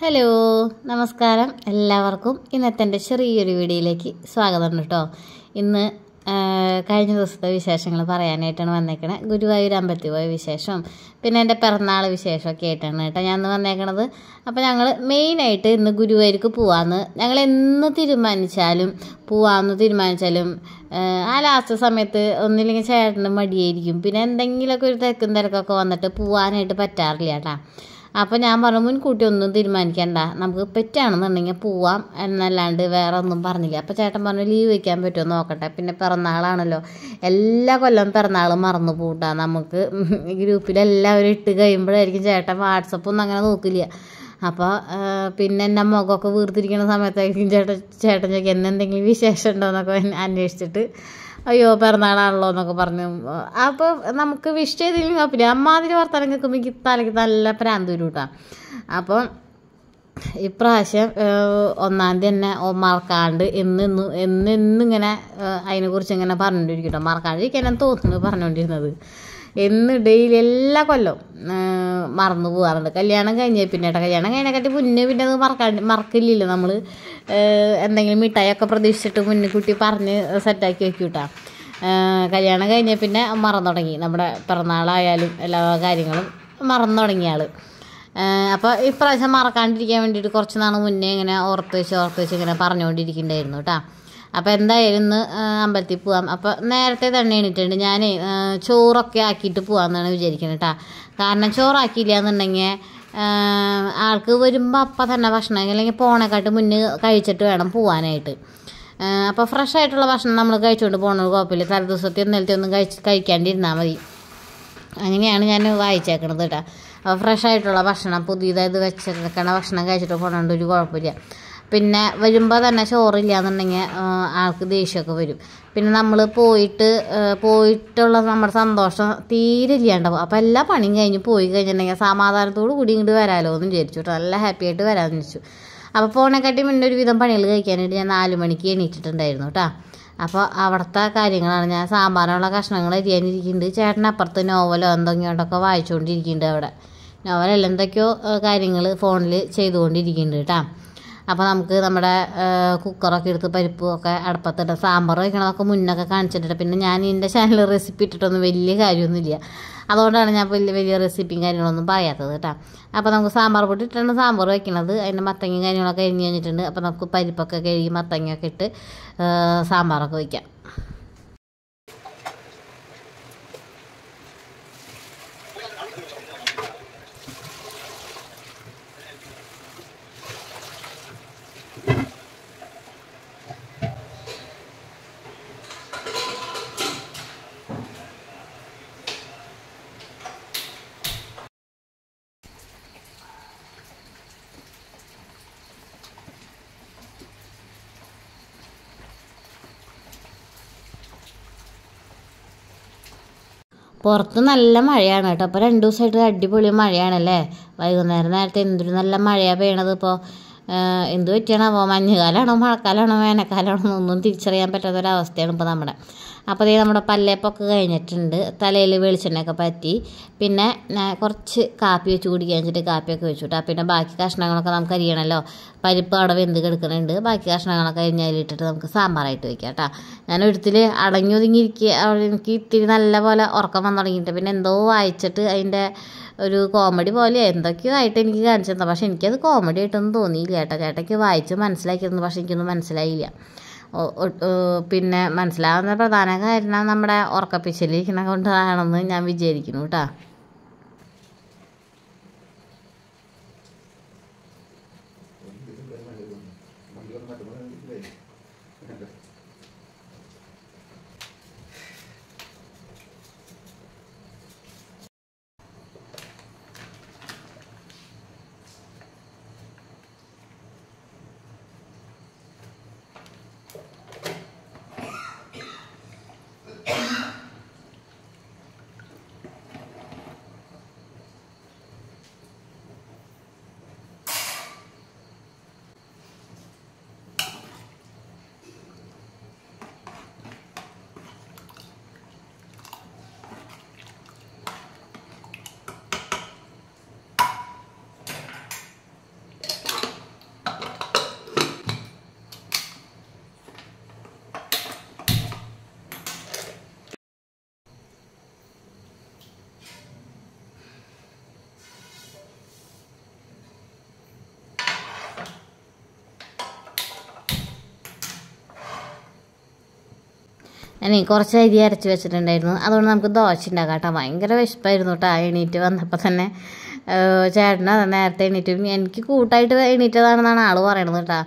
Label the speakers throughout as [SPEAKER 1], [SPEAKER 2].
[SPEAKER 1] Hello നമസ്കാരം എല്ലാവർക്കും ഇന്നത്തെ എൻ്റെ ചെറിയൊരു വീഡിയോയിലേക്ക് സ്വാഗതമുണ്ട് കേട്ടോ ഇന്ന് കഴിഞ്ഞ ദിവസത്തെ വിശേഷങ്ങൾ പറയാനായിട്ടാണ് വന്നേക്കണേ ഗുരുവായൂർ അമ്പലത്തിൽ പോയ വിശേഷം പിന്നെ എൻ്റെ പിറന്നാൾ വിശേഷമൊക്കെ ആയിട്ടാണ് കേട്ടോ ഞാൻ ഇന്ന് വന്നേക്കണത് അപ്പോൾ ഞങ്ങൾ മെയിനായിട്ട് ഇന്ന് ഗുരുവായൂർക്ക് പോവാമെന്ന് ഞങ്ങൾ എന്ന് തീരുമാനിച്ചാലും പോവാമെന്ന് തീരുമാനിച്ചാലും ആ ലാസ്റ്റ് സമയത്ത് ഒന്നില്ലെങ്കിൽ ചേട്ടന് മടിയായിരിക്കും പിന്നെ എന്തെങ്കിലുമൊക്കെ ഒരു തിരക്കും തിരക്കൊക്കെ വന്നിട്ട് പോവാനായിട്ട് പറ്റാറില്ല കേട്ടോ അപ്പോൾ ഞാൻ പറഞ്ഞു മുൻകൂട്ടി ഒന്നും തീരുമാനിക്കണ്ട നമുക്ക് പെറ്റാണെന്നുണ്ടെങ്കിൽ പോവാം എന്നല്ലാണ്ട് വേറെ ഒന്നും പറഞ്ഞില്ല അപ്പോൾ ചേട്ടൻ പറഞ്ഞു ലീവ് വയ്ക്കാൻ പറ്റുമോ നോക്കട്ടെ പിന്നെ പിറന്നാളാണല്ലോ എല്ലാ കൊല്ലം പിറന്നാൾ മറന്നു പോട്ടാ നമുക്ക് ഗ്രൂപ്പിലെല്ലാവരും ഇട്ട് കഴിയുമ്പോഴായിരിക്കും ചേട്ടൻ വാട്സപ്പൊന്നും അങ്ങനെ നോക്കില്ല അപ്പോൾ പിന്നെ എൻ്റെ മുഖമൊക്കെ വീർത്തിരിക്കുന്ന സമയത്തായിരിക്കും ചേട്ടൻ ചേട്ടൻ ചോദിക്കുക എന്നെന്തെങ്കിലും വിശേഷം ഉണ്ടോ എന്നൊക്കെ അന്വേഷിച്ചിട്ട് അയ്യോ പിറന്നാളാണല്ലോ എന്നൊക്കെ പറഞ്ഞു അപ്പോൾ നമുക്ക് വിഷ് ചെയ്തില്ലെങ്കിൽ കുഴപ്പമില്ല അമ്മാതിരി വർത്തമാനം കേൾക്കുമ്പോൾ എനിക്ക് തലയ്ക്ക് നല്ല പ്രാന്ത് വരും കേട്ടോ അപ്പോൾ ഇപ്രാവശ്യം ഒന്നാം തീയതി തന്നെ മറക്കാണ്ട് എന്നെന്നും എന്നെന്നിങ്ങനെ അതിനെക്കുറിച്ച് ഇങ്ങനെ പറഞ്ഞുകൊണ്ടിരിക്കട്ടോ മറക്കാണ്ടിരിക്കാനാണ് തോന്നുന്നു പറഞ്ഞുകൊണ്ടിരുന്നത് എന്ന് ഡെയിലി എല്ലാ കൊല്ലവും മറന്നു പോകാറുണ്ട് കല്യാണം കഴിഞ്ഞേ പിന്നെ കല്യാണം കഴിഞ്ഞാൽ കാട്ടി മുന്നേ പിന്നെ അത് മറക്കാണ്ട് മറക്കില്ലല്ലോ നമ്മൾ എന്തെങ്കിലും മിഠായൊക്കെ പ്രതീക്ഷിച്ചിട്ട് മുന്നിക്കുട്ടി പറഞ്ഞ് സെറ്റാക്കി വെക്കും കേട്ടോ കല്യാണം കഴിഞ്ഞാൽ പിന്നെ മറന്നു തുടങ്ങി നമ്മുടെ പിറന്നാളായാലും എല്ലാ കാര്യങ്ങളും മറന്നു തുടങ്ങിയ ആൾ അപ്പോൾ ഇപ്രാവശ്യം മറക്കാണ്ടിരിക്കാൻ വേണ്ടിയിട്ട് കുറച്ച് നാൾ മുന്നേ ഇങ്ങനെ ഓർത്ത് വെച്ച് ഓർത്ത് വെച്ച് ഇങ്ങനെ പറഞ്ഞുകൊണ്ടിരിക്കുന്നുണ്ടായിരുന്നു കേട്ടോ അപ്പോൾ എന്തായാലും ഇന്ന് അമ്പലത്തിൽ പോവാം അപ്പോൾ നേരത്തെ തന്നെ എണീറ്റുണ്ട് ഞാൻ ചോറൊക്കെ ആക്കിയിട്ട് പോകാമെന്നാണ് വിചാരിക്കുന്നത് കേട്ടോ കാരണം ചോറാക്കിയില്ല എന്നുണ്ടെങ്കിൽ ആൾക്ക് വരുമ്പോൾ അപ്പം തന്നെ ഭക്ഷണം അല്ലെങ്കിൽ പോണേക്കാട്ട് മുന്നേ കഴിച്ചിട്ട് വേണം പോവാനായിട്ട് അപ്പോൾ ഫ്രഷ് ആയിട്ടുള്ള ഭക്ഷണം നമ്മൾ കഴിച്ചുകൊണ്ട് പോകണത് കുഴപ്പമില്ല തലേദിവസത്തെ ഇന്നലത്തെ ഒന്നും കഴിച്ച് കഴിക്കാണ്ടിരുന്നാൽ മതി അങ്ങനെയാണ് ഞാൻ വായിച്ചേക്കണത് കേട്ടോ അപ്പോൾ ഫ്രഷ് ആയിട്ടുള്ള ഭക്ഷണം പുതിയതായത് വെച്ചിരിക്കണ ഭക്ഷണം കഴിച്ചിട്ട് പോകണോണ്ട് ഒരു കുഴപ്പമില്ല പിന്നെ വരുമ്പോൾ തന്നെ ചോറില്ല എന്നുണ്ടെങ്കിൽ ആൾക്ക് ദേഷ്യമൊക്കെ വരും പിന്നെ നമ്മൾ പോയിട്ട് പോയിട്ടുള്ള നമ്മുടെ സന്തോഷം തീരെ ഇല്ലാണ്ടാവും അപ്പോൾ എല്ലാ പണിയും കഴിഞ്ഞ് പോയി കഴിഞ്ഞിട്ടുണ്ടെങ്കിൽ സമാധാനത്തോടു കൂടി ഇങ്ങോട്ട് വരാമല്ലോ എന്ന് വിചാരിച്ചു കേട്ടോ നല്ല ഹാപ്പി ആയിട്ട് വരാമെന്ന് വെച്ചു അപ്പോൾ പോണേക്കാട്ടി മുന്നേ ഒരു വിധം പണികൾ കഴിക്കാനായിട്ട് ഞാൻ നാല് മണിക്ക് എണീറ്റിട്ടുണ്ടായിരുന്നു കേട്ടോ അപ്പോൾ അവിടുത്തെ കാര്യങ്ങളാണ് ഞാൻ സാമ്പാറിനുള്ള കഷ്ണങ്ങൾ എരിയാനിരിക്കുന്നുണ്ട് ചേട്ടനപ്പുറത്ത് നോവലോ എന്തെങ്കിലുമൊക്കെ വായിച്ചുകൊണ്ടിരിക്കുന്നുണ്ട് അവിടെ നോവലല്ല എന്തൊക്കെയോ കാര്യങ്ങൾ ഫോണിൽ ചെയ്തുകൊണ്ടിരിക്കുന്നുണ്ട് കേട്ടോ അപ്പോൾ നമുക്ക് നമ്മുടെ കുക്കറൊക്കെ എടുത്ത് ഒക്കെ അടുപ്പത്തിട്ട് സാമ്പാർ വയ്ക്കണതൊക്കെ മുന്നൊക്കെ കാണിച്ചിട്ടുണ്ട് പിന്നെ ഞാൻ എൻ്റെ ചാനൽ റെസിപ്പി ഇട്ടിട്ടൊന്നും വലിയ കാര്യമൊന്നുമില്ല അതുകൊണ്ടാണ് ഞാൻ വലിയ വലിയ റെസിപ്പിയും കാര്യങ്ങളൊന്നും പറയാത്തത് കേട്ടോ അപ്പോൾ നമുക്ക് സാമ്പാർ പൊടി ഇട്ടാണ് സാമ്പാർ വയ്ക്കണത് അതിൻ്റെ മത്തങ്ങയും കാര്യങ്ങളൊക്കെ എരിഞ്ഞ് കഴിഞ്ഞിട്ടുണ്ട് അപ്പോൾ നമുക്ക് പരിപ്പൊക്കെ കഴുകി മത്തങ്ങയൊക്കെ ഇട്ട് സാമ്പാറൊക്കെ വയ്ക്കാം പുറത്ത് നല്ല മഴയാണ് കേട്ടോ ഇപ്പോൾ രണ്ട് ദിവസമായിട്ട് അടിപൊളി മഴയാണല്ലേ വൈകുന്നേരം നേരത്തെ എന്തൊരു നല്ല മഴയാണ് പെയ്യണത് ഇപ്പോൾ എന്ത് പറ്റിയാണാവോ മഞ്ഞുകാലമാണോ മഴക്കാലമാണോ വേനൽക്കാലമാണോ ഒന്നും തിരിച്ചറിയാൻ പറ്റാത്ത ഇപ്പോൾ നമ്മുടെ അപ്പോൾ ഇതേ നമ്മുടെ പല്ലേപ്പൊക്കെ കഴിഞ്ഞിട്ടുണ്ട് തലയിൽ വെളിച്ചെണ്ണയൊക്കെ പറ്റി പിന്നെ കുറച്ച് കാപ്പി വെച്ച് കുടിക്കാൻ വെച്ചിട്ട് കാപ്പിയൊക്കെ വെച്ചിട്ട് പിന്നെ ബാക്കി കഷ്ണങ്ങളൊക്കെ നമുക്ക് അറിയണമല്ലോ പരിപ്പ് അവിടെ വെന്ത് കിടക്കുന്നുണ്ട് ബാക്കി കഷ്ണങ്ങളൊക്കെ അരിഞ്ഞതിലിട്ടിട്ട് നമുക്ക് സാമ്പാറായിട്ട് വയ്ക്കാം കേട്ടോ ഞാൻ ഒരുത്തിൽ അടങ്ങി ഒതുങ്ങിയിരിക്കുക എനിക്ക് ഇത്തിരി നല്ല പോലെ ഉറക്കം വന്നു തുടങ്ങിയിട്ട് പിന്നെ എന്തോ വായിച്ചിട്ട് അതിൻ്റെ ഒരു കോമഡി പോലെ എന്തൊക്കെയോ ആയിട്ട് എനിക്ക് കാണിച്ചിരുന്നത് തന്നെ പക്ഷേ എനിക്കത് കോമഡി ആയിട്ടൊന്നും തോന്നിയില്ല ചേട്ടാ ചേട്ടയ്ക്ക് വായിച്ച് മനസ്സിലാക്കിയിരുന്നു പക്ഷേ എനിക്കൊന്നും മനസ്സിലായില്ല പിന്നെ മനസ്സിലാവുന്ന പ്രധാന കാരണം നമ്മുടെ ഉറക്കപ്പിശലിരിക്കണ കൊണ്ടാണെന്ന് ഞാൻ വിചാരിക്കുന്നു കേട്ടോ അനി കുറച്ച് അരി അരച്ച് വെച്ചിട്ടുണ്ടായിരുന്നു അതുകൊണ്ട് നമുക്ക് ദോശ ഉണ്ടാക്കാം കേട്ടോ ഭയങ്കര വിശപ്പായിരുന്നു കേട്ടോ എണീറ്റ് വന്നപ്പോൾ തന്നെ ചേട്ടന് നേരത്തെ എണീറ്റും എനിക്ക് കൂട്ടായിട്ട് എണീറ്റതാണെന്നാണ് ആൾ പറയണത് കേട്ടോ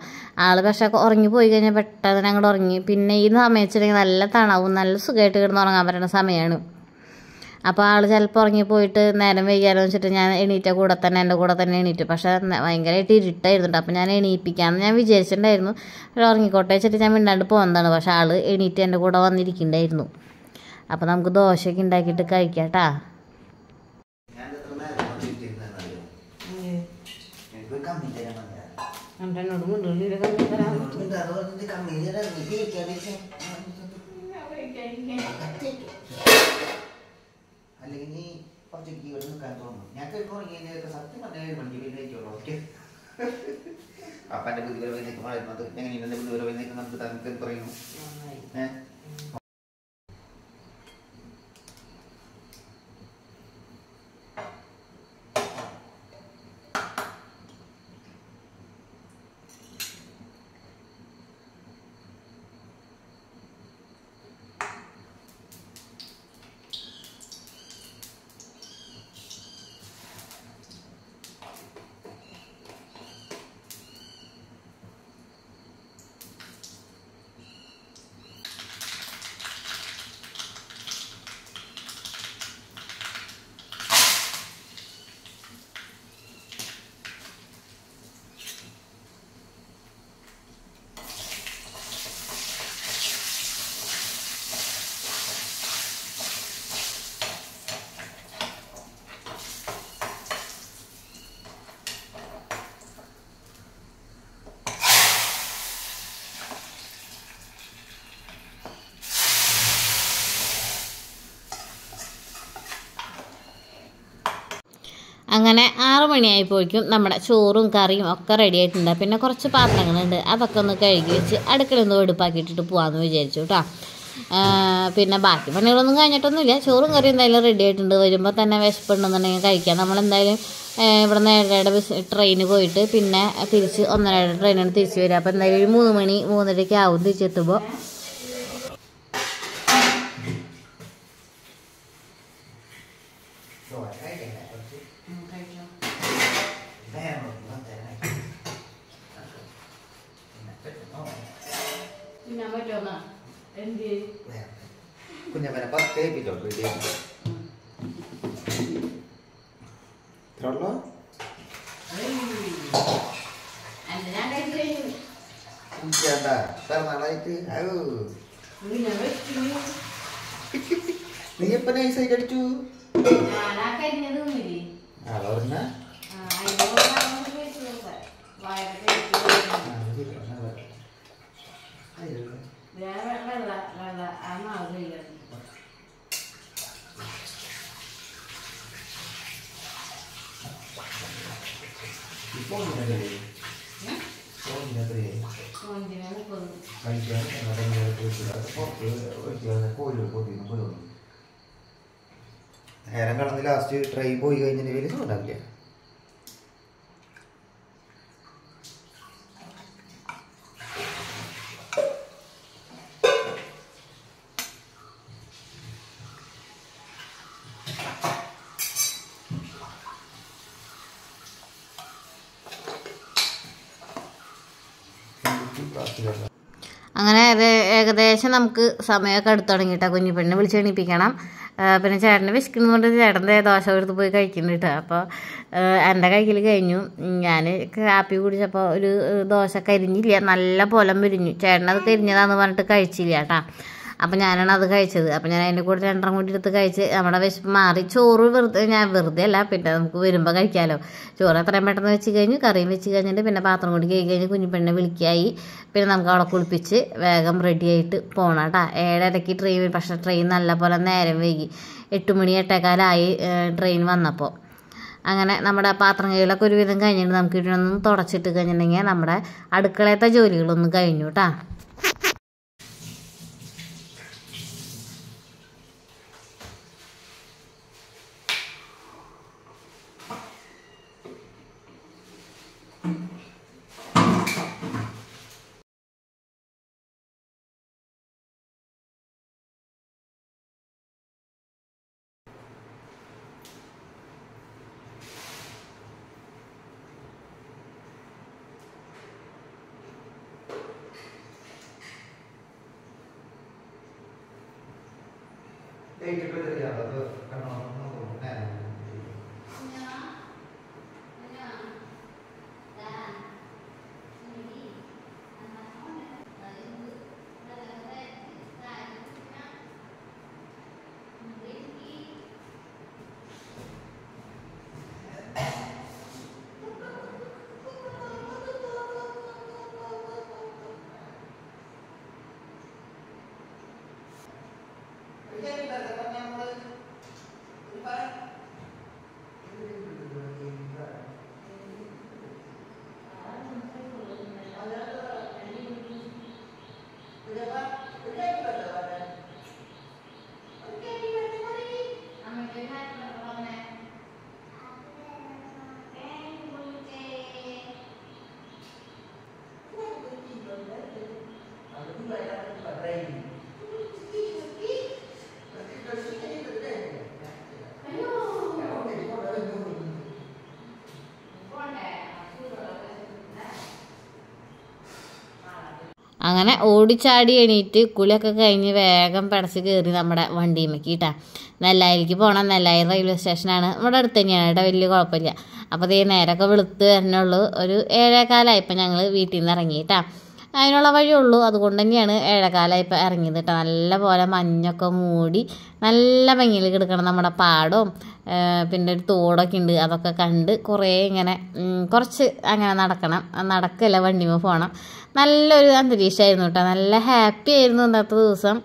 [SPEAKER 1] ആൾ പക്ഷേ ഉറങ്ങി പോയി കഴിഞ്ഞാൽ പെട്ടെന്ന് അങ്ങോട്ട് ഉറങ്ങി പിന്നെ ഈ സമയം വെച്ചിട്ടുണ്ടെങ്കിൽ നല്ല തണവും നല്ല സുഖമായിട്ട് കിടന്ന് ഉറങ്ങാൻ പറ്റുന്ന സമയമാണ് അപ്പോൾ ആൾ ചിലപ്പോൾ ഉറങ്ങിപ്പോയിട്ട് നേരം വൈകാലോ വെച്ചിട്ട് ഞാൻ എണീറ്റ കൂടെ തന്നെ എൻ്റെ കൂടെ തന്നെ എണീറ്റ് പക്ഷേ ഭയങ്കരമായിട്ട് ഇരുട്ടായിരുന്നുണ്ട് അപ്പോൾ ഞാൻ എണീപ്പിക്കാമെന്ന് ഞാൻ വിചാരിച്ചിട്ടുണ്ടായിരുന്നു ഉറങ്ങിക്കോട്ടെ വെച്ചിട്ട് ഞാൻ മിണ്ടാണ്ട് പോകുന്നതാണ് പക്ഷേ ആൾ എണീറ്റ് എൻ്റെ കൂടെ വന്നിരിക്കുന്നുണ്ടായിരുന്നു അപ്പോൾ നമുക്ക് ദോശയൊക്കെ ഉണ്ടാക്കിയിട്ട് കഴിക്കാം കേട്ടാ എന്നോട് മുണ്ടുള്ളിയുടെ കമ്മി തരാൻ പറ്റും അല്ലെങ്കിൽ നീ കുറച്ച് ഇവിടെ നിൽക്കാൻ തോന്നുന്നു ഞാൻ കഴിക്കുമ്പോൾ ഇങ്ങനെ സത്യം പറഞ്ഞാൽ വണ്ടി വലിയേക്കുള്ളൂ ഓക്കെ അപ്പൻ്റെ ബുദ്ധിപരമായി നിൽക്കുമ്പോൾ എങ്ങനെ ഇവൻ്റെ ബുദ്ധിപരമായി നിൽക്കുന്ന നമുക്ക് താങ്കൾക്ക് പറയുന്നു ഏഹ് അങ്ങനെ മണിയായി പോയിക്കും നമ്മുടെ ചോറും കറിയും ഒക്കെ റെഡി ആയിട്ടുണ്ട് പിന്നെ കുറച്ച് പാത്രങ്ങളുണ്ട് അതൊക്കെ ഒന്ന് കഴുകി വെച്ച് അടുക്കളൊന്ന് എടുപ്പാക്കിയിട്ടിട്ട് പോകാമെന്ന് വിചാരിച്ചു കേട്ടോ പിന്നെ ബാക്കി പണികളൊന്നും കഴിഞ്ഞിട്ടൊന്നുമില്ല ചോറും കറിയും എന്തായാലും റെഡി ആയിട്ടുണ്ട് വരുമ്പോൾ തന്നെ വിശപ്പുണ്ടെന്നുണ്ടെങ്കിൽ കഴിക്കാം നമ്മളെന്തായാലും ഇവിടെ നിന്ന് ഏഴരയുടെ ബസ് ട്രെയിന് പോയിട്ട് പിന്നെ തിരിച്ച് ഒന്നരയുടെ ട്രെയിനാണ് തിരിച്ച് വരിക അപ്പോൾ എന്തായാലും ഒരു മൂന്ന് മണി മൂന്നരയ്ക്ക് ആവും തിരിച്ചെത്തുമ്പോൾ തന്നെ ഇപ്പോൾ കഴിക്കാൻ പുറത്ത് വയ്ക്കുക കോഴി പൊതിയുന്ന പോലെ തോന്നുന്നു നേരം കടന്ന് ലാസ്റ്റ് ട്രൈ പോയി കഴിഞ്ഞതിൻ്റെ പേര് സൂണ്ടാവില്ല അങ്ങനെ ഏകദേശം നമുക്ക് സമയമൊക്കെ എടുത്തു തുടങ്ങിയിട്ടാണ് കുഞ്ഞു പെണ്ണിനെ വിളിച്ച് എണീപ്പിക്കണം പിന്നെ വിശക്കുന്നത് കൊണ്ട് ചേട്ടൻ്റെ ദോശ എടുത്ത് പോയി കഴിക്കുന്നു കേട്ടോ അപ്പോൾ എൻ്റെ കയ്യിൽ കഴിഞ്ഞു ഞാൻ കാപ്പി കുടിച്ചപ്പോൾ ഒരു ദോശ കരിഞ്ഞില്ല നല്ല പൊലം പിരിഞ്ഞു ചേട്ടനത് കരിഞ്ഞതാന്ന് പറഞ്ഞിട്ട് കഴിച്ചില്ല കേട്ടോ അപ്പോൾ ഞാനാണ് അത് കഴിച്ചത് അപ്പോൾ ഞാൻ അതിൻ്റെ കൂടെ രണ്ടെണ്ണം കൂടി എടുത്ത് കഴിച്ച് നമ്മുടെ വിശപ്പ് മാറി ചോറ് വെറുതെ ഞാൻ വെറുതെ അല്ല പിന്നെ നമുക്ക് വരുമ്പോൾ കഴിക്കാമല്ലോ ചോറ് എത്രയും പെട്ടെന്ന് വെച്ച് കഴിഞ്ഞു കറിയും വെച്ച് കഴിഞ്ഞിട്ട് പിന്നെ പാത്രം കൂടി കഴി കഴിഞ്ഞ് കുഞ്ഞിപ്പെണ്ണിനെ വിളിക്കായി പിന്നെ നമുക്ക് അവളെ കുളിപ്പിച്ച് വേഗം റെഡിയായിട്ട് പോകണം കേട്ടോ ഏഴരയ്ക്ക് ട്രെയിൻ പക്ഷേ ട്രെയിൻ നല്ല പോലെ നേരം വൈകി എട്ട് മണി എട്ടേക്കാലായി ട്രെയിൻ വന്നപ്പോൾ അങ്ങനെ നമ്മുടെ പാത്രം കൈകളൊക്കെ ഒരുവിധം കഴിഞ്ഞിട്ട് നമുക്ക് ഇതിനൊന്നും തുടച്ചിട്ട് കഴിഞ്ഞിട്ടുണ്ടെങ്കിൽ നമ്മുടെ അടുക്കളയത്തെ ജോലികളൊന്നും കഴിഞ്ഞു കേട്ടോ Eight ko jadi apa tu? Kanon, kanon, kanon. Gracias. അങ്ങനെ ഓടിച്ചാടി എണീറ്റ് കുലൊക്കെ കഴിഞ്ഞ് വേഗം പടച്ച് കയറി നമ്മുടെ വണ്ടിയിലേക്ക് കേട്ടാ നെല്ലായിരിക്ക് പോകണം നെല്ലായി റെയിൽവേ സ്റ്റേഷനാണ് നമ്മുടെ അടുത്ത് തന്നെയാണ് കേട്ടോ വലിയ കുഴപ്പമില്ല അപ്പോൾ ഈ നേരമൊക്കെ വിളുത്ത് വരണുള്ളൂ ഒരു ഏഴേകാലായപ്പോൾ ഞങ്ങൾ വീട്ടിൽ നിന്ന് ഇറങ്ങി കേട്ടാ അതിനുള്ള വഴിയുള്ളൂ അതുകൊണ്ട് തന്നെയാണ് ഏഴേകാലം ഇപ്പോൾ ഇറങ്ങിയത് കേട്ടോ നല്ല പോലെ മഞ്ഞൊക്കെ മൂടി നല്ല ഭംഗിയിൽ കിടക്കണം നമ്മുടെ പാടവും പിന്നെ ഒരു തോടൊക്കെ ഉണ്ട് അതൊക്കെ കണ്ട് കുറേ ഇങ്ങനെ കുറച്ച് അങ്ങനെ നടക്കണം നടക്കല്ല വണ്ടിമ പോകണം നല്ലൊരു അന്തരീക്ഷമായിരുന്നു കേട്ടോ നല്ല ഹാപ്പി ആയിരുന്നു അന്നത്തെ ദിവസം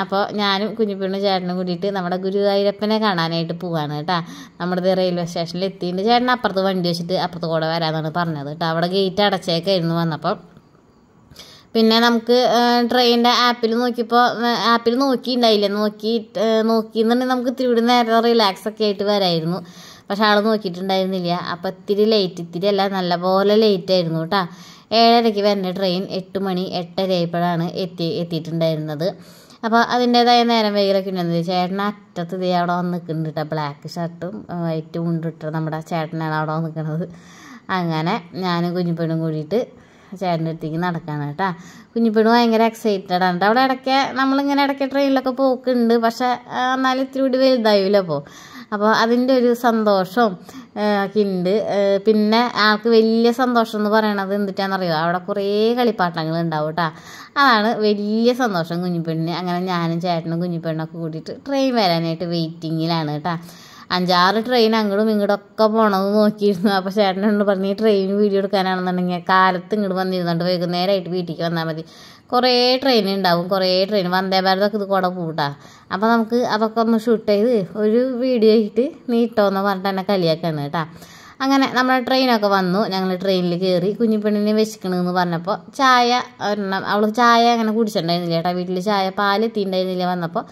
[SPEAKER 1] അപ്പോൾ ഞാനും കുഞ്ഞിപ്പെണ്ണും ചേട്ടനും കൂടിയിട്ട് നമ്മുടെ ഗുരുവായൂരപ്പനെ കാണാനായിട്ട് പോവാണ് കേട്ടോ നമ്മുടെ റെയിൽവേ സ്റ്റേഷനിൽ എത്തിയിട്ട് ചേട്ടൻ അപ്പുറത്ത് വണ്ടി വെച്ചിട്ട് അപ്പുറത്ത് കൂടെ വരാമെന്നാണ് പറഞ്ഞത് കേട്ടോ അവിടെ ഗേറ്റ് അടച്ചേക്കായിരുന്നു വന്നപ്പോൾ പിന്നെ നമുക്ക് ട്രെയിനിൻ്റെ ആപ്പിൽ നോക്കിയപ്പോൾ ആപ്പിൽ നോക്കിയിട്ടുണ്ടായില്ല നോക്കി നോക്കിയെന്നുണ്ടെങ്കിൽ നമുക്ക് ഇത്തിരി ഇവിടെ നേരം റിലാക്സ് ഒക്കെ ആയിട്ട് വരായിരുന്നു പക്ഷെ ആൾ നോക്കിയിട്ടുണ്ടായിരുന്നില്ല അപ്പോൾ ഇത്തിരി ലേറ്റ് ഇത്തിരി അല്ല നല്ലപോലെ ലേറ്റ് ആയിരുന്നു കേട്ടോ ഏഴരയ്ക്ക് വരുന്ന ട്രെയിൻ എട്ട് മണി എട്ടര ആയപ്പോഴാണ് എത്തി എത്തിയിട്ടുണ്ടായിരുന്നത് അപ്പോൾ അതിൻ്റേതായ നേരം വെയിലൊക്കെ ഉണ്ടായിരുന്നു ചേട്ടൻ അറ്റത്ത് ഇതേ അവിടെ വന്ന് നിൽക്കുന്നുണ്ട് കേട്ടോ ബ്ലാക്ക് ഷർട്ടും വൈറ്റ് മുണ്ടിട്ട നമ്മുടെ ചേട്ടനാണ് അവിടെ വന്ന് നിൽക്കുന്നത് അങ്ങനെ ഞാനും കുഞ്ഞിപ്പെണ്ണും കൂടിയിട്ട് ചേട്ടൻ്റെ അടുത്തേക്ക് നടക്കാണ് കേട്ടോ കുഞ്ഞിപ്പെണ്ണു ഭയങ്കര എക്സൈറ്റഡ് ആണ് അവിടെ ഇടയ്ക്ക് നമ്മളിങ്ങനെ ഇടയ്ക്ക് ട്രെയിനിലൊക്കെ പോക്കുണ്ട് പക്ഷേ എന്നാലും ഇത്തിരി കൂടി വലുതായില്ല അപ്പോൾ അപ്പോൾ അതിൻ്റെ ഒരു സന്തോഷവും ഒക്കെ ഉണ്ട് പിന്നെ ആൾക്ക് വലിയ സന്തോഷം എന്ന് പറയണത് എന്തിട്ടാണെന്നറിയോ അവിടെ കുറേ കളിപ്പാട്ടങ്ങൾ ഉണ്ടാവും കേട്ടോ അതാണ് വലിയ സന്തോഷം കുഞ്ഞിപ്പെണ്ണിന് അങ്ങനെ ഞാനും ചേട്ടനും കുഞ്ഞിപ്പെണ്ണൊക്കെ കൂടിയിട്ട് ട്രെയിൻ വരാനായിട്ട് വെയിറ്റിങ്ങിലാണ് കേട്ടോ അഞ്ചാറ് ട്രെയിൻ അങ്ങോട്ടും ഒക്കെ പോണത് നോക്കിയിരുന്നു അപ്പോൾ ചേട്ടനോട് പറഞ്ഞ് ഈ ട്രെയിൻ വീഡിയോ എടുക്കാനാണെന്നുണ്ടെങ്കിൽ കാലത്ത് ഇങ്ങോട്ട് വന്നിരുന്നുണ്ട് വൈകുന്നേരമായിട്ട് വീട്ടിൽ വന്നാൽ മതി കുറേ ട്രെയിൻ ഉണ്ടാവും കുറേ ട്രെയിൻ വന്ദേ ഭാരതൊക്കെ ഇത് കൂടെ പൂട്ടാ അപ്പോൾ നമുക്ക് അതൊക്കെ ഒന്ന് ഷൂട്ട് ചെയ്ത് ഒരു വീഡിയോ ആയിട്ട് നീട്ടോന്ന് പറഞ്ഞിട്ട് എന്നെ കളിയാക്കാണ് കേട്ടോ അങ്ങനെ നമ്മുടെ ട്രെയിനൊക്കെ വന്നു ഞങ്ങൾ ട്രെയിനിൽ കയറി കുഞ്ഞിപ്പെണ്ണിനെ വിശക്കണമെന്ന് പറഞ്ഞപ്പോൾ ചായ ഒരെണ്ണം അവൾ ചായ അങ്ങനെ കുടിച്ചിട്ടുണ്ടായിരുന്നില്ല കേട്ടാ വീട്ടിൽ ചായ പാൽ എത്തിയിട്ടുണ്ടായിരുന്നില്ല വന്നപ്പോൾ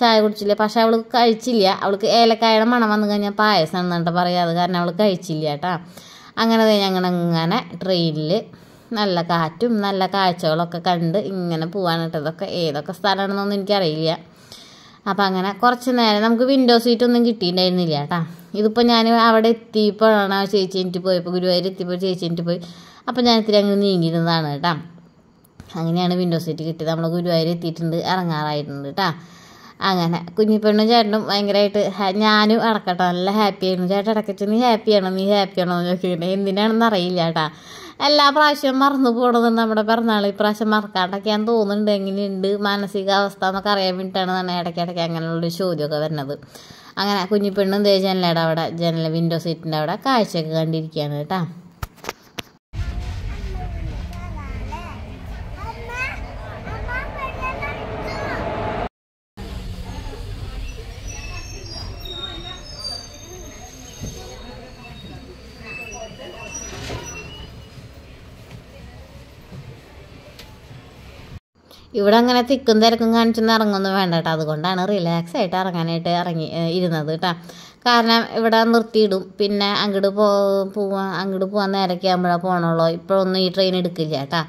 [SPEAKER 1] ചായ കുടിച്ചില്ല പക്ഷേ അവൾ കഴിച്ചില്ല അവൾക്ക് ഏലക്കായുടെ മണം വന്നു കഴിഞ്ഞാൽ പായസം എന്നിട്ട് പറയാതെ കാരണം അവൾ കഴിച്ചില്ല കേട്ടോ അങ്ങനെ അങ്ങനെ ട്രെയിനിൽ നല്ല കാറ്റും നല്ല കാഴ്ചകളൊക്കെ കണ്ട് ഇങ്ങനെ പോവാൻ ഏതൊക്കെ സ്ഥലമാണെന്നൊന്നും എനിക്കറിയില്ല അപ്പം അങ്ങനെ കുറച്ച് നേരം നമുക്ക് വിൻഡോ സീറ്റ് ഒന്നും കിട്ടിയിട്ടുണ്ടായിരുന്നില്ല കേട്ടോ ഇതിപ്പോൾ ഞാൻ അവിടെ എത്തിയപ്പോഴാണ് ആ ചേച്ചി എനിക്ക് പോയപ്പോൾ ഗുരുവായൂർ എത്തിയപ്പോൾ ചേച്ചി എനിക്ക് പോയി അപ്പോൾ ഞാൻ ഇത്തിരി അങ്ങ് നീങ്ങിയിരുന്നതാണ് കേട്ടോ അങ്ങനെയാണ് വിൻഡോ സീറ്റ് കിട്ടിയത് നമ്മൾ ഗുരുവായൂർ എത്തിയിട്ടുണ്ട് ഇറങ്ങാറായിട്ടുണ്ട് കേട്ടോ അങ്ങനെ കുഞ്ഞിപ്പെണ്ണും ചേട്ടനും ഭയങ്കരമായിട്ട് ഞാനും അടക്കട്ടോ നല്ല ഹാപ്പിയായിരുന്നു ചേട്ടൻ അടക്കച്ചു നീ ഹാപ്പിയാണോ നീ ഹാപ്പിയാണോ എന്ന് ചോദിക്കുന്നത് എന്തിനാണെന്ന് അറിയില്ല കേട്ടാ എല്ലാ പ്രാവശ്യവും മറന്നു പോകണത് നമ്മുടെ പിറന്നാൾ ഇപ്രാവശ്യം ഞാൻ തോന്നുന്നുണ്ട് എങ്ങനെയുണ്ട് മാനസികാവസ്ഥ എന്നൊക്കെ അറിയാൻ വേണ്ടിയിട്ടാണ് ഇടയ്ക്കിടയ്ക്ക് അങ്ങനെയുള്ളൊരു ചോദ്യമൊക്കെ വരുന്നത് അങ്ങനെ കുഞ്ഞിപ്പെണ്ണും ദേ ജനലയുടെ അവിടെ ജനല വിൻഡോ സീറ്റിൻ്റെ അവിടെ കാഴ്ചയൊക്കെ കണ്ടിരിക്കുകയാണ് കേട്ടോ ഇവിടെ അങ്ങനെ തിക്കും തിരക്കും കാണിച്ചൊന്നും ഇറങ്ങൊന്നും വേണ്ട കേട്ടോ അതുകൊണ്ടാണ് റിലാക്സ് ആയിട്ട് ഇറങ്ങാനായിട്ട് ഇറങ്ങി ഇരുന്നത് കേട്ടോ കാരണം ഇവിടെ നിർത്തിയിടും പിന്നെ അങ്ങോട്ട് പോ പോവാൻ അങ്ങോട്ട് പോകാൻ നേരൊക്കെ ആകുമ്പോഴാണ് പോകണുള്ളൂ ഇപ്പോഴൊന്നും ഈ ട്രെയിൻ എടുക്കില്ല കേട്ടോ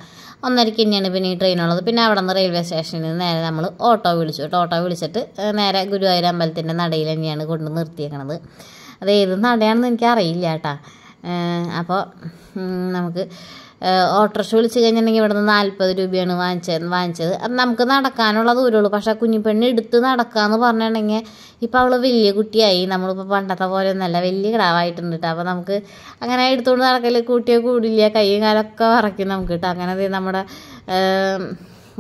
[SPEAKER 1] ഒന്നരയ്ക്ക് തന്നെയാണ് പിന്നെ ഈ ഉള്ളത് പിന്നെ അവിടെ നിന്ന് റെയിൽവേ സ്റ്റേഷനിൽ നിന്ന് നേരെ നമ്മൾ ഓട്ടോ വിളിച്ചു കേട്ടോ ഓട്ടോ വിളിച്ചിട്ട് നേരെ ഗുരുവായൂർ അമ്പലത്തിൻ്റെ നടയിൽ തന്നെയാണ് കൊണ്ട് നിർത്തിയേക്കണത് അത് ഏത് നടയാണെന്ന് എനിക്കറിയില്ല കേട്ടോ അപ്പോൾ നമുക്ക് ഓട്ടോറിക്ഷ വിളിച്ച് കഴിഞ്ഞിട്ടുണ്ടെങ്കിൽ ഇവിടെ നിന്ന് നാൽപ്പത് രൂപയാണ് വാങ്ങിച്ചത് വാങ്ങിച്ചത് അത് നമുക്ക് നടക്കാനുള്ള ദൂരമുള്ളൂ പക്ഷേ കുഞ്ഞിപ്പെണ്ണ് എടുത്ത് നടക്കാമെന്ന് പറഞ്ഞിട്ടുണ്ടെങ്കിൽ ഇപ്പോൾ അവൾ വലിയ കുട്ടിയായി നമ്മളിപ്പോൾ പണ്ടത്തെ പോലെ ഒന്നല്ല വലിയ കിടാവായിട്ടുണ്ട് കേട്ടോ അപ്പോൾ നമുക്ക് അങ്ങനെ എടുത്തുകൊണ്ട് നടക്കല് കൂട്ടിയോ കൂടില്ല കൈയും കാലൊക്കെ വറക്കും നമുക്ക് കേട്ടോ അങ്ങനെ നമ്മുടെ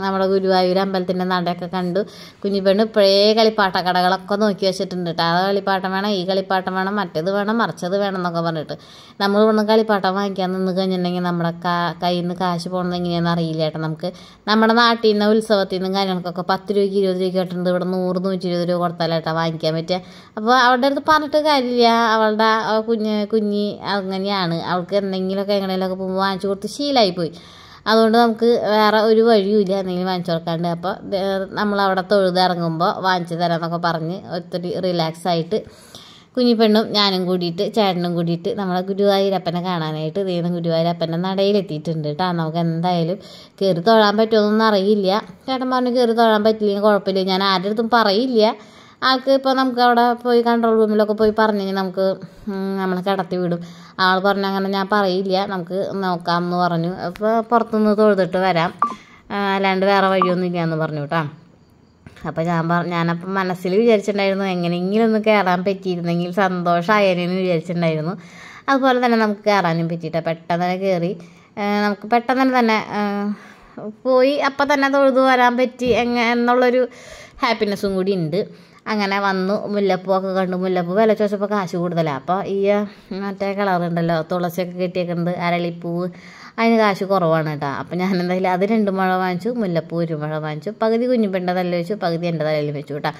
[SPEAKER 1] നമ്മുടെ ഗുരുവായൂർ അമ്പലത്തിൻ്റെ നടയൊക്കെ കണ്ടു കുഞ്ഞിപ്പെണ്ണ് ഇപ്പോഴേ കളിപ്പാട്ട കടകളൊക്കെ നോക്കി വെച്ചിട്ടുണ്ട് കേട്ടോ ആ കളിപ്പാട്ടം വേണം ഈ കളിപ്പാട്ടം വേണം മറ്റേത് വേണം മറിച്ചത് വേണം എന്നൊക്കെ പറഞ്ഞിട്ട് നമ്മൾ വന്ന് കളിപ്പാട്ടം വാങ്ങിക്കാൻ നിന്ന് കഴിഞ്ഞിട്ടുണ്ടെങ്കിൽ നമ്മുടെ കാ കയ്യിൽ നിന്ന് കാശ് പോകുന്നത് എങ്ങനെയാണെന്ന് അറിയില്ല കേട്ടോ നമുക്ക് നമ്മുടെ നാട്ടിൽ നിന്ന് ഉത്സവത്തിൽ നിന്നും കാര്യങ്ങൾക്കൊക്കെ പത്ത് രൂപയ്ക്ക് ഇരുപത് രൂപയ്ക്ക് കേട്ടിട്ടുണ്ട് ഇവിടെ നൂറ് നൂറ്റി ഇരുപത് രൂപ കൊടുത്താലേട്ടാ വാങ്ങിക്കാൻ പറ്റുക അപ്പോൾ അവളുടെ അടുത്ത് പറഞ്ഞിട്ട് കാര്യമില്ല അവളുടെ കുഞ്ഞ് കുഞ്ഞി അങ്ങനെയാണ് അവൾക്ക് എന്തെങ്കിലുമൊക്കെ എങ്ങനെയൊക്കെ പോകുമ്പോൾ വാങ്ങിച്ചു കൊടുത്ത് ശീലമായി പോയി അതുകൊണ്ട് നമുക്ക് വേറെ ഒരു വഴിയുമില്ല എന്തെങ്കിലും വാങ്ങിച്ചു കൊടുക്കാണ്ട് അപ്പോൾ അവിടെ തൊഴുതിറങ്ങുമ്പോൾ വാങ്ങിച്ചു എന്നൊക്കെ പറഞ്ഞ് ഒത്തിരി റിലാക്സ് ആയിട്ട് കുഞ്ഞിപ്പെണ്ണും ഞാനും കൂടിയിട്ട് ചേട്ടനും കൂടിയിട്ട് നമ്മളെ ഗുരുവായൂരപ്പനെ കാണാനായിട്ട് ദൈവം ഗുരുവായൂരപ്പൻ്റെ നടയിലെത്തിയിട്ടുണ്ട് കേട്ടോ നമുക്ക് എന്തായാലും കയറി തൊഴാൻ എന്നൊന്നും അറിയില്ല ചേട്ടൻ പറഞ്ഞു കയറി തൊഴാൻ പറ്റില്ലെങ്കിൽ കുഴപ്പമില്ല ഞാൻ ആരുടെ അടുത്തും പറയില്ല ആൾക്ക് ഇപ്പോൾ നമുക്ക് അവിടെ പോയി കൺട്രോൾ റൂമിലൊക്കെ പോയി പറഞ്ഞു നമുക്ക് നമ്മളെ കിടത്തി വിടും ആൾ പറഞ്ഞു അങ്ങനെ ഞാൻ പറയില്ല നമുക്ക് നോക്കാം എന്ന് പറഞ്ഞു അപ്പോൾ പുറത്തുനിന്ന് തൊഴുതിട്ട് വരാം അല്ലാണ്ട് വേറെ ഇല്ല എന്ന് പറഞ്ഞു കേട്ടോ അപ്പോൾ ഞാൻ പറ ഞാനപ്പം മനസ്സിൽ വിചാരിച്ചിട്ടുണ്ടായിരുന്നു എങ്ങനെയെങ്കിലും ഒന്ന് കയറാൻ പറ്റിയിരുന്നെങ്കിൽ സന്തോഷമായേനെന്ന് വിചാരിച്ചിട്ടുണ്ടായിരുന്നു അതുപോലെ തന്നെ നമുക്ക് കയറാനും പറ്റിയിട്ട് പെട്ടെന്ന് തന്നെ കയറി നമുക്ക് പെട്ടെന്ന് തന്നെ പോയി അപ്പം തന്നെ തൊഴുതു വരാൻ പറ്റി എങ്ങ എന്നുള്ളൊരു ഹാപ്പിനെസ്സും കൂടി ഉണ്ട് അങ്ങനെ വന്നു മുല്ലപ്പൂ ഒക്കെ കണ്ടു മുല്ലപ്പൂ വില ചോദിച്ചപ്പോൾ കാശ് കൂടുതലാണ് അപ്പോൾ ഈ മറ്റേ കളറുണ്ടല്ലോ തുളസിയൊക്കെ കെട്ടിയേക്കുന്നത് അരളിപ്പൂവ് അതിന് കാശ് കുറവാണ് കേട്ടോ അപ്പം ഞാൻ എന്തായാലും അത് രണ്ട് മുഴ വാങ്ങിച്ചു മുല്ലപ്പൂ ഒരു മുഴ വാങ്ങിച്ചു പകുതി കുഞ്ഞുപെണ്ണ തലയിൽ വെച്ചു പകുതി എൻ്റെ തലയിൽ വെച്ചു കേട്ടോ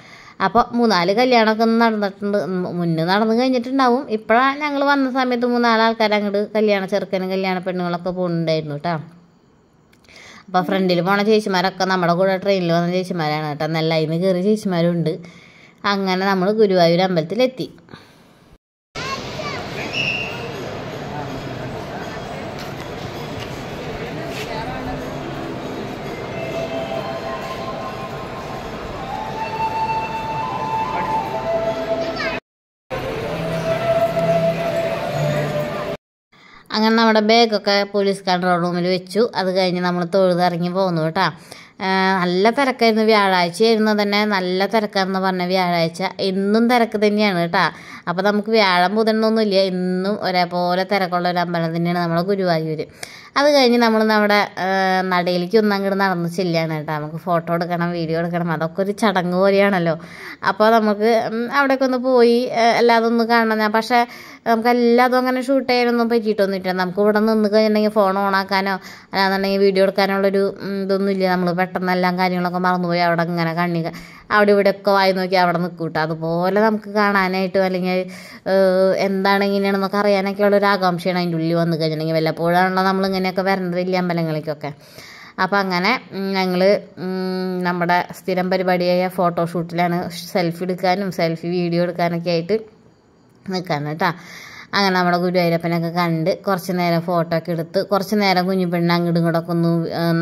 [SPEAKER 1] അപ്പോൾ മൂന്നാല് കല്യാണമൊക്കെ നടന്നിട്ടുണ്ട് മുന്നേ നടന്നു കഴിഞ്ഞിട്ടുണ്ടാവും ഇപ്പോഴാണ് ഞങ്ങൾ വന്ന സമയത്ത് മൂന്നാല് ആൾക്കാർ അങ്ങോട്ട് കല്യാണ ചെറുക്കനും കല്യാണ പെണ്ണുങ്ങളൊക്കെ പോകുന്നുണ്ടായിരുന്നു കേട്ടോ അപ്പോൾ ഫ്രണ്ടിൽ പോണ ചേച്ചിമാരൊക്കെ നമ്മുടെ കൂടെ ട്രെയിനിൽ വന്ന ചേച്ചിമാരാണ് കേട്ടോ അതിന് കയറിയ ചേച്ചിമാരും ഉണ്ട് അങ്ങനെ നമ്മൾ ഗുരുവായൂർ അമ്പലത്തിലെത്തി അങ്ങനെ നമ്മുടെ ബാഗൊക്കെ പോലീസ് കൺട്രോൾ റൂമിൽ വെച്ചു അത് കഴിഞ്ഞ് നമ്മൾ തൊഴുതിറങ്ങി പോകുന്നു കേട്ടോ നല്ല തിരക്കായിരുന്നു വ്യാഴാഴ്ചയായിരുന്നു തന്നെ നല്ല തിരക്കാന്ന് പറഞ്ഞ വ്യാഴാഴ്ച എന്നും തിരക്ക് തന്നെയാണ് കേട്ടോ അപ്പോൾ നമുക്ക് വ്യാഴം ബുധനൊന്നുമില്ല എന്നും ഒരേപോലെ തിരക്കുള്ള ഒരു അമ്പലം തന്നെയാണ് നമ്മുടെ ഗുരുവായൂർ അത് കഴിഞ്ഞ് നമ്മൾ നമ്മുടെ നടയിലേക്ക് ഒന്നും അങ്ങോട്ട് നടന്ന് ചെല്ലുകയാണ് കേട്ടോ നമുക്ക് ഫോട്ടോ എടുക്കണം വീഡിയോ എടുക്കണം അതൊക്കെ ഒരു ചടങ്ങ് പോലെയാണല്ലോ അപ്പോൾ നമുക്ക് അവിടെയൊക്കെ ഒന്ന് പോയി എല്ലാതും ഒന്ന് കാണണം ഞാൻ പക്ഷേ നമുക്ക് എല്ലാതും അങ്ങനെ ഷൂട്ട് ചെയ്യാനൊന്നും ഇല്ല നമുക്ക് ഇവിടെ നിന്ന് കഴിഞ്ഞിട്ടുണ്ടെങ്കിൽ ഫോൺ ഓണാക്കാനോ അല്ലാന്നുണ്ടെങ്കിൽ വീഡിയോ എടുക്കാനുള്ളൊരു ഇല്ല നമ്മൾ പെട്ടെന്ന് എല്ലാം കാര്യങ്ങളൊക്കെ മറന്നുപോയി അവിടെ ഇങ്ങനെ കണ്ണി അവിടെ ഒക്കെ വായി നോക്കി അവിടെ കേട്ടോ അതുപോലെ നമുക്ക് കാണാനായിട്ടും അല്ലെങ്കിൽ എന്താണ് ഇങ്ങനെയാണെന്നൊക്കെ അറിയാനൊക്കെ ഉള്ള ഒരു ആകാംക്ഷയാണ് അതിൻ്റെ ഉള്ളിൽ വന്നു കഴിഞ്ഞിട്ടുണ്ടെങ്കിൽ വല്ലപ്പോഴാണല്ലോ ഇങ്ങനെയൊക്കെ വരേണ്ടത് ഇല്ല അമ്പലങ്ങളിലേക്കൊക്കെ അപ്പം അങ്ങനെ ഞങ്ങൾ നമ്മുടെ സ്ഥിരം പരിപാടിയായ ഫോട്ടോഷൂട്ടിലാണ് സെൽഫി എടുക്കാനും സെൽഫി വീഡിയോ എടുക്കാനൊക്കെ ആയിട്ട് നിൽക്കാൻ കേട്ടോ അങ്ങനെ നമ്മുടെ ഗുരുവായൂരപ്പനൊക്കെ കണ്ട് കുറച്ച് നേരം ഫോട്ടോ ഒക്കെ എടുത്ത് കുറച്ച് നേരം കുഞ്ഞു പെണ്ണ് അങ്ങോട്ടും ഇങ്ങോട്ടൊക്കെ ഒന്ന്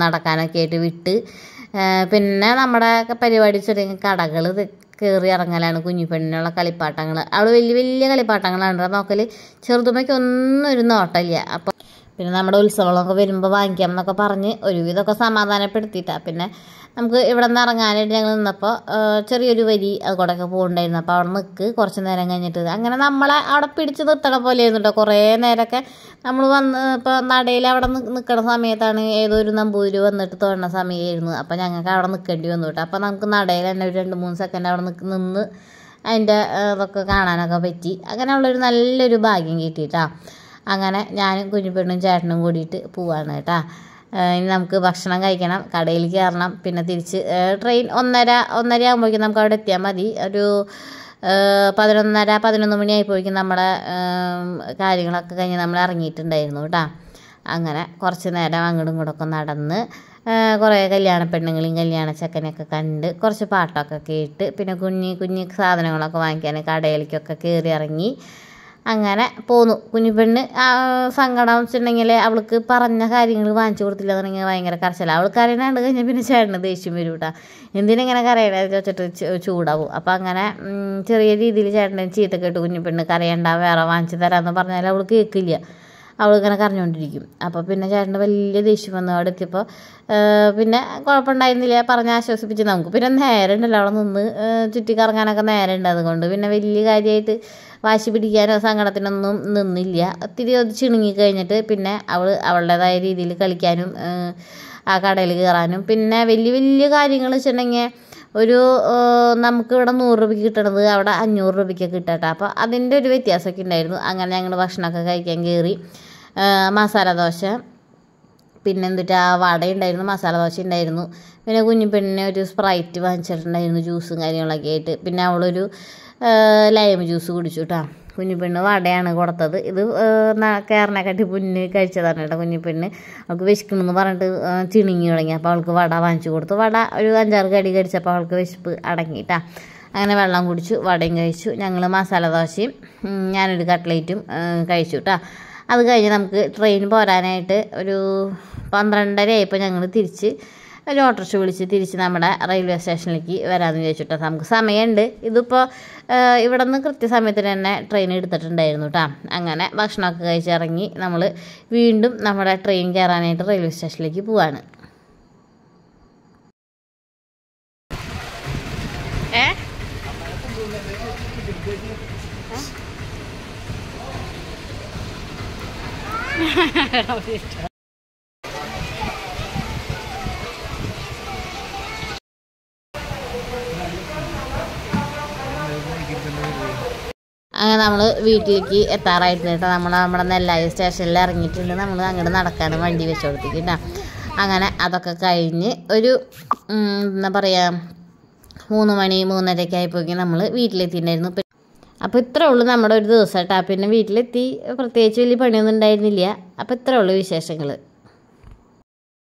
[SPEAKER 1] നടക്കാനൊക്കെ ആയിട്ട് വിട്ട് പിന്നെ നമ്മുടെ പരിപാടി ചെറിയ കടകൾ കയറി ഇറങ്ങലാണ് പെണ്ണിനുള്ള കളിപ്പാട്ടങ്ങൾ അവിടെ വലിയ വലിയ കളിപ്പാട്ടങ്ങളാണ് നോക്കൽ ചെറുതുമ്മയ്ക്കൊന്നും ഒരു നോട്ടമില്ല അപ്പം പിന്നെ നമ്മുടെ ഉത്സവങ്ങളൊക്കെ വരുമ്പോൾ വാങ്ങിക്കാം എന്നൊക്കെ പറഞ്ഞ് ഒരുവിധമൊക്കെ സമാധാനപ്പെടുത്തിയിട്ടാണ് പിന്നെ നമുക്ക് ഇവിടെ നിന്ന് ഇറങ്ങാനായിട്ട് ഞങ്ങൾ നിന്നപ്പോൾ ചെറിയൊരു വരി ഒക്കെ പോകണ്ടായിരുന്നു അപ്പോൾ അവിടെ നിൽക്ക് കുറച്ച് നേരം കഴിഞ്ഞിട്ട് അങ്ങനെ നമ്മളെ അവിടെ പിടിച്ച് നിർത്തണ പോലെ കേട്ടോ കുറേ നേരമൊക്കെ നമ്മൾ വന്ന് ഇപ്പോൾ നടയിൽ അവിടെ നിൽക്കണ സമയത്താണ് ഏതോ ഒരു നമ്പൂതിരി വന്നിട്ട് തോന്നുന്ന സമയമായിരുന്നു അപ്പോൾ ഞങ്ങൾക്ക് അവിടെ നിൽക്കേണ്ടി വന്നു കേട്ടോ അപ്പോൾ നമുക്ക് നടയിൽ തന്നെ ഒരു രണ്ട് മൂന്ന് സെക്കൻഡ് അവിടെ നിന്ന് അതിൻ്റെ ഇതൊക്കെ കാണാനൊക്കെ പറ്റി അങ്ങനെയുള്ളൊരു നല്ലൊരു ഭാഗ്യം കിട്ടിയിട്ടാണ് അങ്ങനെ ഞാനും കുഞ്ഞുപെണ്ണും ചേട്ടനും കൂടിയിട്ട് പോവാണ് കേട്ടോ ഇനി നമുക്ക് ഭക്ഷണം കഴിക്കണം കടയിൽ കയറണം പിന്നെ തിരിച്ച് ട്രെയിൻ ഒന്നര ഒന്നര ആകുമ്പോഴേക്കും നമുക്ക് അവിടെ എത്തിയാൽ മതി ഒരു പതിനൊന്നര പതിനൊന്ന് മണിയായപ്പോഴേക്കും നമ്മുടെ കാര്യങ്ങളൊക്കെ കഴിഞ്ഞ് നമ്മൾ ഇറങ്ങിയിട്ടുണ്ടായിരുന്നു കേട്ടോ അങ്ങനെ കുറച്ച് നേരം അങ്ങോട്ടും ഇങ്ങോട്ടൊക്കെ നടന്ന് കുറേ കല്യാണ പെണ്ണുങ്ങളെയും കല്യാണ ചെക്കനെയൊക്കെ കണ്ട് കുറച്ച് പാട്ടൊക്കെ കേട്ട് പിന്നെ കുഞ്ഞി കുഞ്ഞി സാധനങ്ങളൊക്കെ വാങ്ങിക്കാൻ കടയിലേക്കൊക്കെ കയറി ഇറങ്ങി അങ്ങനെ പോന്നു കുഞ്ഞിപ്പെണ്ണ് സങ്കടം വെച്ചിട്ടുണ്ടെങ്കിൽ അവൾക്ക് പറഞ്ഞ കാര്യങ്ങൾ വാങ്ങിച്ചു കൊടുത്തില്ല എന്നുണ്ടെങ്കിൽ ഭയങ്കര കരച്ചിലാണ് അവൾ കരയണത് കഴിഞ്ഞ പിന്നെ ചേട്ടന് ദേഷ്യം വരും കേട്ടോ എന്തിനിങ്ങനെ കരയണേ വെച്ചിട്ട് ചൂടാവും അപ്പം അങ്ങനെ ചെറിയ രീതിയിൽ ചേട്ടനെ ചീത്ത കേട്ട് കുഞ്ഞിപ്പെണ്ണ് കരയണ്ട വേറെ വാങ്ങിച്ചു തരാമെന്ന് പറഞ്ഞാൽ അവൾ കേൾക്കില്ല അവളിങ്ങനെ കരഞ്ഞുകൊണ്ടിരിക്കും അപ്പോൾ പിന്നെ ചേട്ടൻ്റെ വലിയ ദേഷ്യം വന്നു അവിടെ എത്തിയപ്പോൾ പിന്നെ കുഴപ്പമുണ്ടായിരുന്നില്ല പറഞ്ഞ് ആശ്വസിപ്പിച്ച് നമുക്ക് പിന്നെ നേരെ ഉണ്ടല്ലോ അവിടെ നിന്ന് ചുറ്റി കറങ്ങാനൊക്കെ നേരെ ഉണ്ട് അതുകൊണ്ട് പിന്നെ വലിയ കാര്യമായിട്ട് വാശി പിടിക്കാനോ സങ്കടത്തിനൊന്നും നിന്നില്ല ഒത്തിരി ഒന്ന് ചിണുങ്ങി കഴിഞ്ഞിട്ട് പിന്നെ അവൾ അവളുടേതായ രീതിയിൽ കളിക്കാനും ആ കടയിൽ കയറാനും പിന്നെ വലിയ വലിയ കാര്യങ്ങൾ വെച്ചിട്ടുണ്ടെങ്കിൽ ഒരു നമുക്ക് ഇവിടെ നൂറ് രൂപയ്ക്ക് കിട്ടണത് അവിടെ അഞ്ഞൂറ് രൂപയ്ക്ക് കിട്ടട്ടെ അപ്പോൾ അതിൻ്റെ ഒരു വ്യത്യാസമൊക്കെ ഉണ്ടായിരുന്നു അങ്ങനെ ഞങ്ങൾ ഭക്ഷണമൊക്കെ കഴിക്കാൻ കയറി മസാല ദോശ പിന്നെ എന്നിട്ട് ആ വട ഉണ്ടായിരുന്നു മസാല ദോശ ഉണ്ടായിരുന്നു പിന്നെ കുഞ്ഞു പെണ്ണിനെ ഒരു സ്പ്രൈറ്റ് വാങ്ങിച്ചിട്ടുണ്ടായിരുന്നു ജ്യൂസും കാര്യങ്ങളൊക്കെ ആയിട്ട് പിന്നെ അവളൊരു ലൈം ജ്യൂസ് കുടിച്ചു കേട്ടോ കുഞ്ഞിപ്പെണ്ണ് വടയാണ് കൊടുത്തത് ഇത് കട്ടി പുന്ന് കഴിച്ചതാണ് കേട്ടോ കുഞ്ഞിപ്പെണ്ണ് അവൾക്ക് വിശക്കണമെന്ന് പറഞ്ഞിട്ട് ചിണുങ്ങി തുടങ്ങി അപ്പോൾ അവൾക്ക് വട വാങ്ങിച്ചു കൊടുത്തു വട ഒരു അഞ്ചാറ് കടി കഴിച്ചപ്പോൾ അവൾക്ക് വിശപ്പ് അടങ്ങിയിട്ടാ അങ്ങനെ വെള്ളം കുടിച്ചു വടയും കഴിച്ചു ഞങ്ങൾ മസാല ദോശയും ഞാനൊരു കട്ട്ലേറ്റും കഴിച്ചു കേട്ടോ അത് കഴിഞ്ഞ് നമുക്ക് ട്രെയിൻ പോരാനായിട്ട് ഒരു ആയപ്പോൾ ഞങ്ങൾ തിരിച്ച് ഒരു ഓട്ടോറിക്ഷ വിളിച്ച് തിരിച്ച് നമ്മുടെ റെയിൽവേ സ്റ്റേഷനിലേക്ക് വരാമെന്ന് ചോദിച്ചിട്ട് നമുക്ക് സമയമുണ്ട് ഇതിപ്പോൾ ഇവിടെ നിന്ന് കൃത്യസമയത്തിന് തന്നെ ട്രെയിൻ എടുത്തിട്ടുണ്ടായിരുന്നു കേട്ടോ അങ്ങനെ ഭക്ഷണമൊക്കെ കഴിച്ചിറങ്ങി നമ്മൾ വീണ്ടും നമ്മുടെ ട്രെയിൻ കയറാനായിട്ട് റെയിൽവേ സ്റ്റേഷനിലേക്ക് പോവാണ് ഏ അങ്ങനെ നമ്മൾ വീട്ടിലേക്ക് എത്താറായിട്ടുണ്ട് കേട്ടോ നമ്മൾ നമ്മുടെ നെല്ലായി സ്റ്റേഷനിൽ ഇറങ്ങിയിട്ടുണ്ട് നമ്മൾ അങ്ങോട്ട് നടക്കാൻ വണ്ടി വെച്ച് കൊടുത്തേക്ക് അങ്ങനെ അതൊക്കെ കഴിഞ്ഞ് ഒരു എന്താ പറയുക മൂന്ന് മണി മൂന്നരയ്ക്ക് ആയിപ്പോയി നമ്മൾ വീട്ടിലെത്തിയിട്ടുണ്ടായിരുന്നു അപ്പോൾ ഇത്രേ ഉള്ളൂ നമ്മുടെ ഒരു ദിവസം പിന്നെ വീട്ടിലെത്തി പ്രത്യേകിച്ച് വലിയ പണിയൊന്നും ഉണ്ടായിരുന്നില്ല അപ്പോൾ ഇത്രേ ഉള്ളൂ വിശേഷങ്ങൾ